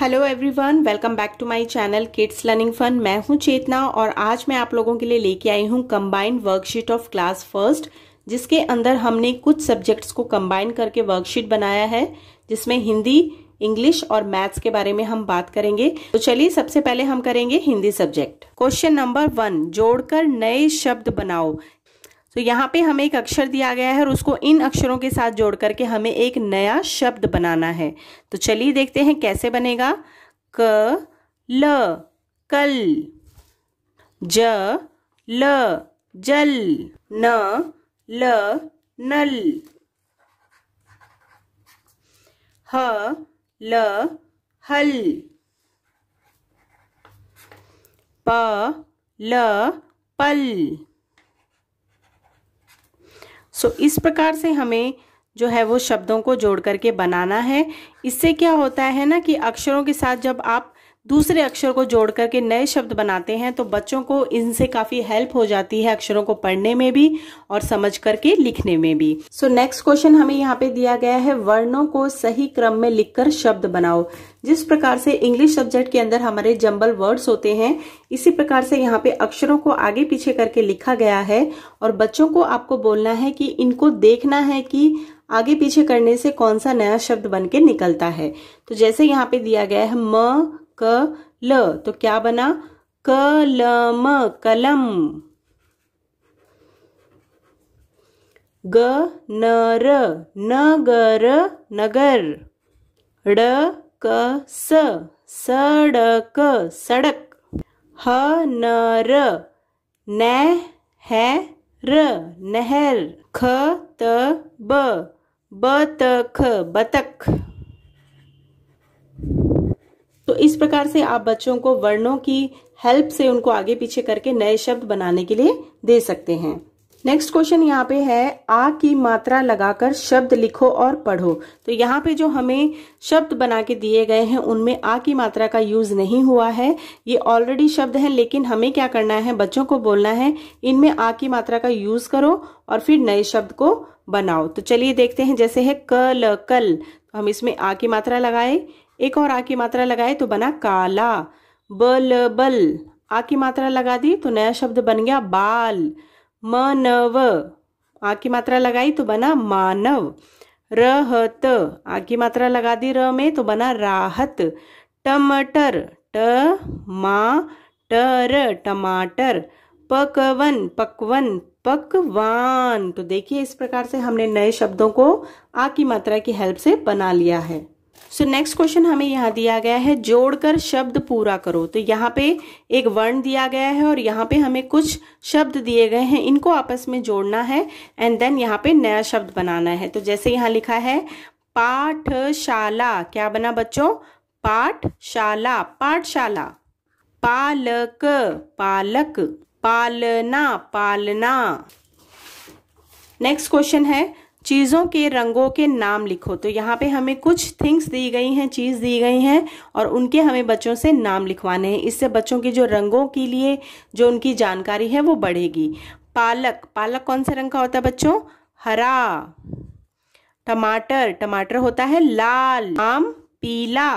Hello everyone welcome back to my channel kids learning fun मैं हूं चेतना और आज मैं आप लोगों के लिए लेके आई हूं combined worksheet of class first जिसके अंदर हमने कुछ सब्जेक्ट्स को कंबाइन करके वर्कशीट बनाया है जिसमें हिंदी इंग्लिश और मैथ्स के बारे में हम बात करेंगे तो चलिए सबसे पहले हम करेंगे Hindi subject question number one जोड़कर नए शब्द बनाओ तो यहाँ पे हमें एक अक्षर दिया गया है और उसको इन अक्षरों के साथ जोड़ करके हमें एक नया शब्द बनाना है तो चलिए देखते हैं कैसे बनेगा क ल कल ज ल जल न ल नल ह ल हल प ल पल सो इस प्रकार से हमें जो है वो शब्दों को जोड़ करके बनाना है इससे क्या होता है ना कि अक्षरों के साथ जब आप दूसरे अक्षर को जोड़ करके नए शब्द बनाते हैं तो बच्चों को इनसे काफ़ी हेल्प हो जाती है अक्षरों को पढ़ने में भी और समझ करके लिखने में भी सो नेक्स्ट क्वेश्चन हमें यहाँ पे दिया गया है वर्णों को सही क्रम में लिखकर शब्द बनाओ जिस प्रकार से इंग्लिश सब्जेक्ट के अंदर हमारे जंबल वर्ड्स होते हैं इसी प्रकार से यहाँ पे अक्षरों को आगे पीछे करके लिखा गया है और बच्चों को आपको बोलना है कि इनको देखना है कि आगे पीछे करने से कौन सा नया शब्द बन के निकलता है तो जैसे यहाँ पे दिया गया है म क ल तो क्या बना कलम कलम ग नर नगर नगर ड क स सड़क सड़क ह र न है र नहर ख त ब बतख बतख तो इस प्रकार से आप बच्चों को वर्णों की हेल्प से उनको आगे पीछे करके नए शब्द बनाने के लिए दे सकते हैं नेक्स्ट क्वेश्चन यहाँ पे है आ की मात्रा लगाकर शब्द लिखो और पढ़ो तो यहाँ पे जो हमें शब्द बना के दिए गए हैं उनमें आ की मात्रा का यूज नहीं हुआ है ये ऑलरेडी शब्द है लेकिन हमें क्या करना है बच्चों को बोलना है इनमें आ की मात्रा का यूज करो और फिर नए शब्द को बनाओ तो चलिए देखते हैं जैसे है कल कल तो हम इसमें आ की मात्रा लगाए एक और आ की मात्रा लगाए तो बना काला बल बल आ की मात्रा लगा दी तो नया शब्द बन गया बाल मनव आ की मात्रा लगाई तो बना मानव रहत आ की मात्रा लगा दी र में तो बना राहत टमाटर ट मा टर टमाटर पकवन पकवन पकवान तो देखिए इस प्रकार से हमने नए शब्दों को आ की मात्रा की हेल्प से बना लिया है सो नेक्स्ट क्वेश्चन हमें यहाँ दिया गया है जोड़कर शब्द पूरा करो तो यहाँ पे एक वर्ण दिया गया है और यहाँ पे हमें कुछ शब्द दिए गए हैं इनको आपस में जोड़ना है एंड देन यहाँ पे नया शब्द बनाना है तो जैसे यहाँ लिखा है पाठशाला क्या बना बच्चों पाठशाला पाठशाला पालक पालक पालना पालना नेक्स्ट क्वेश्चन है चीज़ों के रंगों के नाम लिखो तो यहाँ पे हमें कुछ थिंग्स दी गई हैं चीज़ दी गई हैं और उनके हमें बच्चों से नाम लिखवाने हैं इससे बच्चों की जो रंगों के लिए जो उनकी जानकारी है वो बढ़ेगी पालक पालक कौन से रंग का होता है बच्चों हरा टमाटर टमाटर होता है लाल आम पीला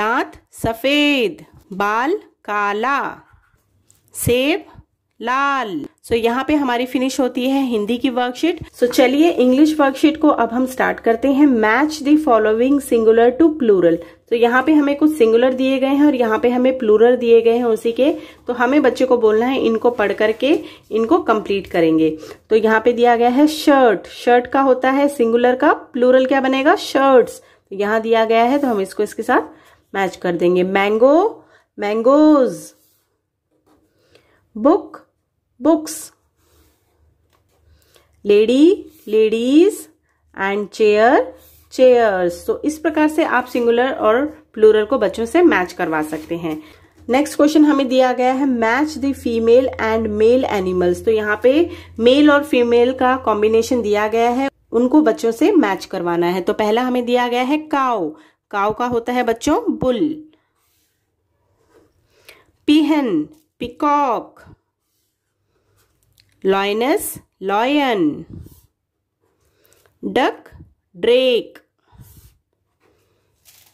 दांत सफ़ेद बाल काला सेब लाल सो so, यहाँ पे हमारी फिनिश होती है हिंदी की वर्कशीट सो so, चलिए इंग्लिश वर्कशीट को अब हम स्टार्ट करते हैं match the following singular to plural तो यहाँ पे हमें कुछ सिंगुलर दिए गए हैं और यहाँ पे हमें प्लूरल दिए गए हैं उसी के तो हमें बच्चे को बोलना है इनको पढ़ करके इनको कंप्लीट करेंगे तो यहाँ पे दिया गया है शर्ट शर्ट का होता है सिंगुलर का प्लूरल क्या बनेगा शर्ट्स तो यहाँ दिया गया है तो हम इसको इसके साथ मैच कर देंगे mango mangoes book books. Lady, ladies and chair, chairs. तो so, इस प्रकार से आप सिंगुलर और plural को बच्चों से मैच करवा सकते हैं नेक्स्ट क्वेश्चन हमें दिया गया है match the female and male animals तो यहाँ पे मेल और फीमेल का कॉम्बिनेशन दिया गया है उनको बच्चों से मैच करवाना है तो पहला हमें दिया गया है काउ काउ का होता है बच्चों bull peahen peacock lioness lion duck drake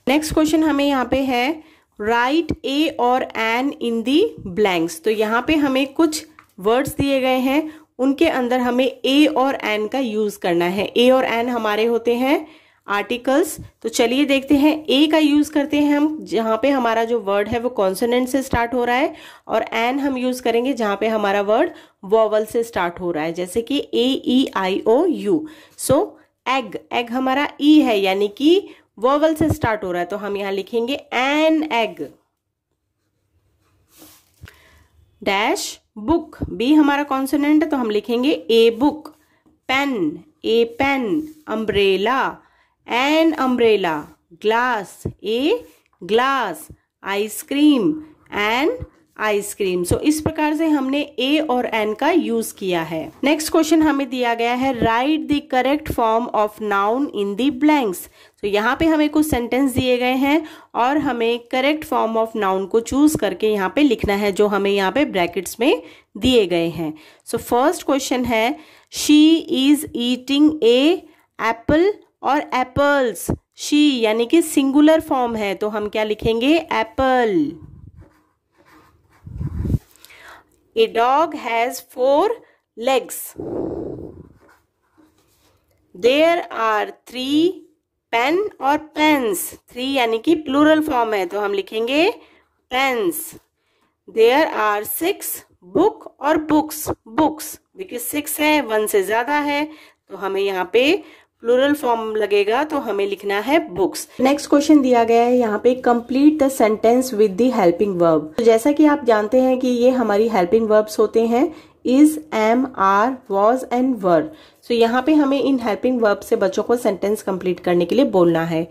next question हमें यहाँ पे है राइट ए और एन इन दी ब्लैंक्स तो यहाँ पे हमें कुछ वर्ड्स दिए गए हैं उनके अंदर हमें ए और एन का यूज करना है ए और एन हमारे होते हैं आर्टिकल्स तो चलिए देखते हैं ए का यूज़ करते हैं हम जहाँ पे हमारा जो वर्ड है वो कॉन्सोनेंट से स्टार्ट हो रहा है और एन हम यूज़ करेंगे जहाँ पे हमारा वर्ड वॉवल से स्टार्ट हो रहा है जैसे कि A E I O U so egg egg हमारा ई e है यानी कि वॉवल से स्टार्ट हो रहा है तो हम यहाँ लिखेंगे an egg dash book B हमारा कॉन्सोनेंट है तो हम लिखेंगे a book pen a pen umbrella an umbrella glass a glass ice cream an so इस प्रकार से हमने ए और एन का यूज किया है नेक्स्ट क्वेश्चन हमें दिया गया है write the correct form of noun in the blanks तो यहाँ पे हमें कुछ सेंटेंस दिए गए हैं और हमें करेक्ट फॉर्म ऑफ नाउन को चूज करके यहाँ पे लिखना है जो हमें यहाँ पे ब्रैकेट्स में दिए गए हैं सो फर्स्ट क्वेश्चन है she is eating a apple और एप्पल्स शी यानी कि सिंगुलर फॉर्म है तो हम क्या लिखेंगे apple a dog has four legs there are three pen और पेन्स थ्री यानी कि प्लूरल फॉर्म है तो हम लिखेंगे pens there are six book और बुक्स बुक्स बिकॉज सिक्स है वन से ज्यादा है तो हमें यहाँ पे प्लूरल फॉर्म लगेगा तो हमें लिखना है बुक्स नेक्स्ट क्वेश्चन दिया गया है यहाँ पे complete the sentence with the helping verb तो जैसा कि आप जानते हैं कि ये हमारी हेल्पिंग वर्ब्स होते हैं is am are was and were so यहाँ पे हमें इन हेल्पिंग वर्ब से बच्चों को सेंटेंस कंप्लीट करने के लिए बोलना है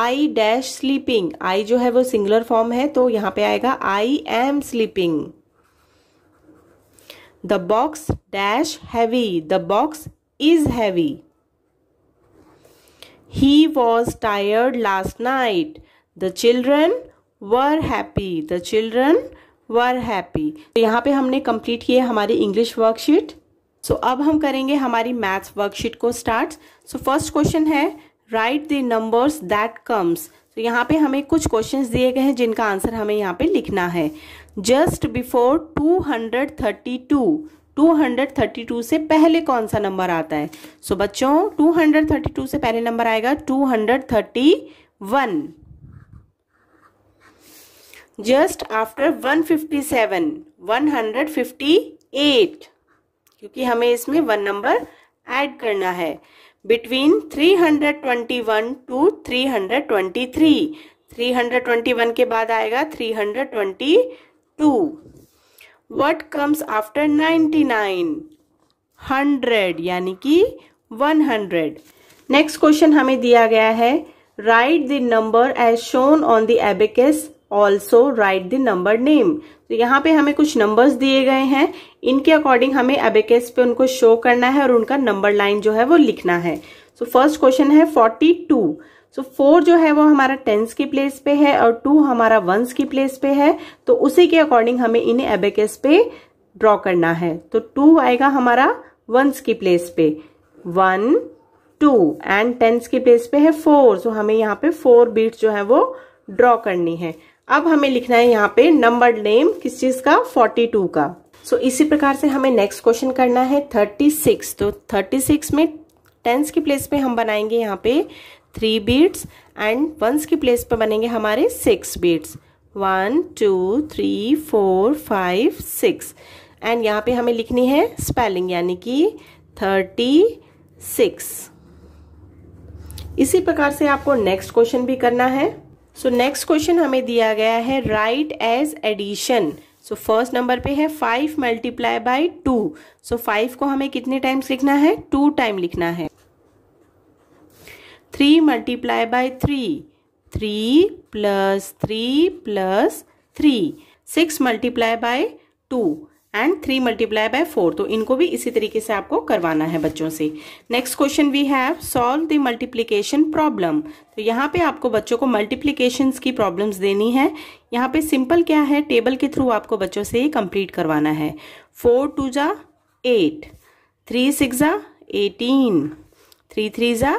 आई डैश स्लीपिंग आई जो है वो सिंगुलर फॉर्म है तो यहाँ पे आएगा I am sleeping the box dash heavy the box is heavy He was tired last night. The children were happy. The children were happy. तो यहाँ पे हमने कंप्लीट किए हमारी इंग्लिश वर्कशीट सो अब हम करेंगे हमारी मैथ्स वर्कशीट को स्टार्ट सो फर्स्ट क्वेश्चन है write the numbers that comes तो यहाँ पे हमें कुछ क्वेश्चंस दिए गए हैं जिनका आंसर हमें यहाँ पे लिखना है just before two hundred thirty two 232 से पहले कौन सा नंबर आता है सो so, बच्चों 232 से पहले नंबर आएगा 231 जस्ट आफ्टर 157 158 क्योंकि हमें इसमें वन नंबर ऐड करना है बिटवीन 321 टू 323 321 के बाद आएगा 322 what comes after ninety nine hundred यानी कि वन हंड्रेड नेक्स्ट क्वेश्चन हमें दिया गया है write the number as shown on the abacus also write the number name तो यहाँ पे हमें कुछ नंबर्स दिए गए हैं इनके अकॉर्डिंग हमें एबिकस पे उनको शो करना है और उनका नंबर लाइन जो है वो लिखना है सो फर्स्ट क्वेश्चन है forty two so so, four जो है वो हमारा टेंस की प्लेस पे है और टू हमारा वंस की प्लेस पे है तो उसी के अकॉर्डिंग हमें इन्हें एबेकेस पे ड्रॉ करना है तो टू आएगा हमारा वंस की प्लेस पे वन टू एंड टेंस की प्लेस पे है फोर सो so, हमें यहाँ पे फोर बीट जो है वो ड्रॉ करनी है अब हमें लिखना है यहाँ पे नंबर नेम किस चीज का फोर्टी टू का सो so, इसी प्रकार से हमें नेक्स्ट क्वेश्चन करना है थर्टी सिक्स तो थर्टी सिक्स में टेंस की प्लेस पे हम बनाएंगे यहाँ पे थ्री बीट्स एंड वंस की प्लेस पर बनेंगे हमारे six beads one two three four five six and यहाँ पे हमें लिखनी है स्पेलिंग यानी कि थर्टी सिक्स इसी प्रकार से आपको नेक्स्ट क्वेश्चन भी करना है सो नेक्स्ट क्वेश्चन हमें दिया गया है write as addition so first number पे है five multiply by two so five को हमें कितने टाइम्स लिखना है टू टाइम लिखना है three multiply by three three plus three plus three six multiply by two and three multiply by four तो इनको भी इसी तरीके से आपको करवाना है बच्चों से next question we have solve the multiplication problem तो यहाँ पे आपको बच्चों को मल्टीप्लीकेशन की प्रॉब्लम्स देनी है यहाँ पे सिंपल क्या है टेबल के थ्रू आपको बच्चों से ये कंप्लीट करवाना है फोर टू जा एट थ्री सिक्स जा एटीन थ्री थ्री जा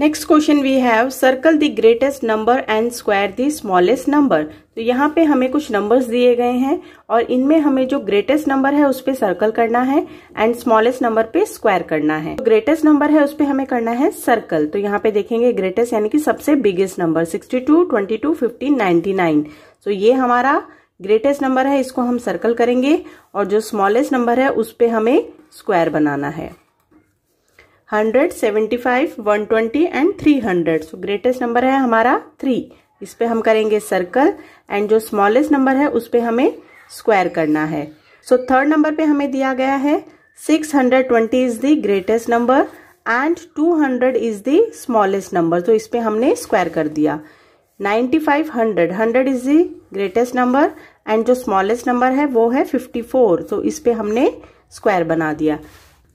next question we have circle the greatest number and square the smallest number तो यहाँ पे हमें कुछ नंबर्स दिए गए हैं और इनमें हमें जो ग्रेटेस्ट नंबर है उस पर सर्कल करना है एंड स्मॉलेस्ट नंबर पे स्क्वायर करना है ग्रेटेस्ट तो नंबर है उस पर हमें करना है सर्कल तो यहाँ पे देखेंगे ग्रेटेस्ट यानी कि सबसे biggest number sixty two twenty two fifty ninety nine तो ये हमारा ग्रेटेस्ट नंबर है इसको हम सर्कल करेंगे और जो स्मॉलेस्ट नंबर है उस पर हमें स्क्वायर बनाना है hundred seventy five one twenty and three hundred so greatest number है हमारा थ्री इस पे हम करेंगे सर्कल एंड जो स्मॉलेस्ट नंबर है उस पे हमें स्क्वायर करना है सो थर्ड नंबर पे हमें दिया गया है six hundred twenty is the greatest number and two hundred is the smallest number तो इस पे हमने स्क्वायर कर दिया ninety five hundred hundred is the greatest number and जो स्मॉलेस्ट नंबर है वो है फिफ्टी फोर तो इस पे हमने स्क्वायर बना दिया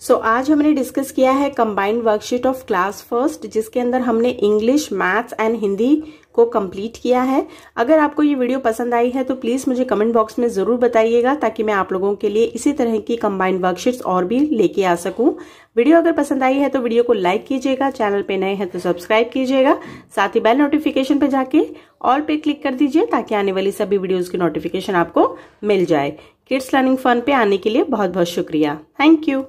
सो so, आज हमने डिस्कस किया है combined worksheet of class first जिसके अंदर हमने इंग्लिश मैथ्स एंड हिंदी को कंप्लीट किया है अगर आपको ये वीडियो पसंद आई है तो प्लीज़ मुझे कमेंट बॉक्स में ज़रूर बताइएगा ताकि मैं आप लोगों के लिए इसी तरह की कम्बाइंड वर्कशीट्स और भी लेके आ सकूं वीडियो अगर पसंद आई है तो वीडियो को लाइक कीजिएगा चैनल पे नए हैं तो सब्सक्राइब कीजिएगा साथ ही बेल नोटिफिकेशन पे जाके ऑल पे क्लिक कर दीजिए ताकि आने वाली सभी वीडियोज़ की नोटिफिकेशन आपको मिल जाए किड्स लर्निंग फन पे आने के लिए बहुत बहुत शुक्रिया थैंक यू